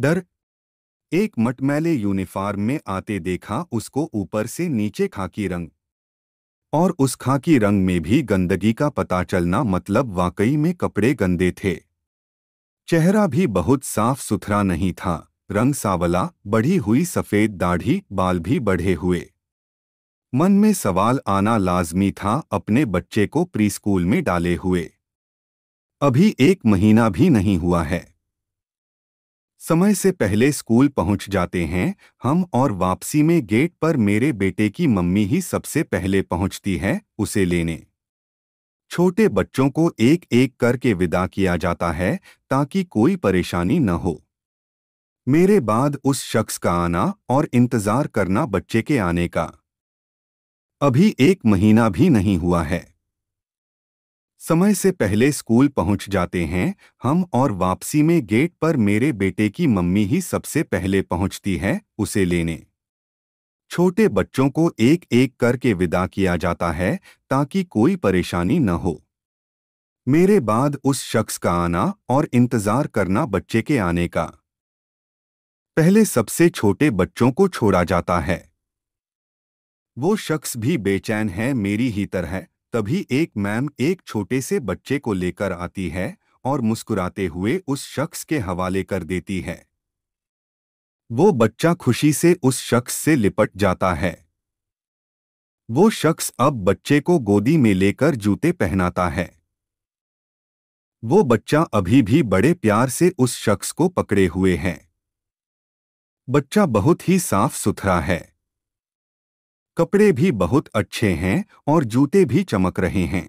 डर एक मटमैले यूनिफॉर्म में आते देखा उसको ऊपर से नीचे खाकी रंग और उस खाकी रंग में भी गंदगी का पता चलना मतलब वाकई में कपड़े गंदे थे चेहरा भी बहुत साफ सुथरा नहीं था रंग सावला बढ़ी हुई सफ़ेद दाढ़ी बाल भी बढ़े हुए मन में सवाल आना लाजमी था अपने बच्चे को प्रीस्कूल में डाले हुए अभी एक महीना भी नहीं हुआ है समय से पहले स्कूल पहुंच जाते हैं हम और वापसी में गेट पर मेरे बेटे की मम्मी ही सबसे पहले पहुंचती है उसे लेने छोटे बच्चों को एक एक करके विदा किया जाता है ताकि कोई परेशानी न हो मेरे बाद उस शख्स का आना और इंतज़ार करना बच्चे के आने का अभी एक महीना भी नहीं हुआ है समय से पहले स्कूल पहुंच जाते हैं हम और वापसी में गेट पर मेरे बेटे की मम्मी ही सबसे पहले पहुंचती है उसे लेने छोटे बच्चों को एक एक करके विदा किया जाता है ताकि कोई परेशानी न हो मेरे बाद उस शख्स का आना और इंतज़ार करना बच्चे के आने का पहले सबसे छोटे बच्चों को छोड़ा जाता है वो शख्स भी बेचैन है मेरी ही तरह तभी एक मैम एक छोटे से बच्चे को लेकर आती है और मुस्कुराते हुए उस शख्स के हवाले कर देती है वो बच्चा खुशी से उस शख्स से लिपट जाता है वो शख्स अब बच्चे को गोदी में लेकर जूते पहनाता है वो बच्चा अभी भी बड़े प्यार से उस शख्स को पकड़े हुए है बच्चा बहुत ही साफ सुथरा है कपड़े भी बहुत अच्छे हैं और जूते भी चमक रहे हैं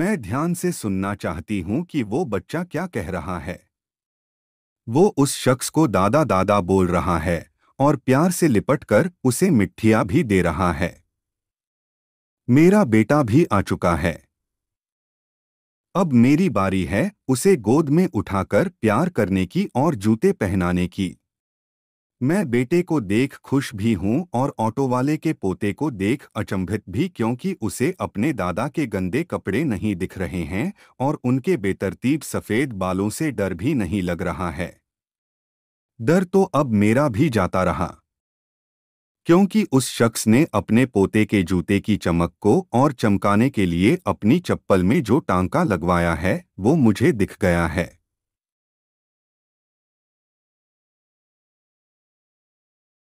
मैं ध्यान से सुनना चाहती हूं कि वो बच्चा क्या कह रहा है वो उस शख्स को दादा दादा बोल रहा है और प्यार से लिपटकर उसे मिठिया भी दे रहा है मेरा बेटा भी आ चुका है अब मेरी बारी है उसे गोद में उठाकर प्यार करने की और जूते पहनाने की मैं बेटे को देख खुश भी हूँ और ऑटो वाले के पोते को देख अचंभित भी क्योंकि उसे अपने दादा के गंदे कपड़े नहीं दिख रहे हैं और उनके बेतरतीब सफ़ेद बालों से डर भी नहीं लग रहा है डर तो अब मेरा भी जाता रहा क्योंकि उस शख्स ने अपने पोते के जूते की चमक को और चमकाने के लिए अपनी चप्पल में जो टांका लगवाया है वो मुझे दिख गया है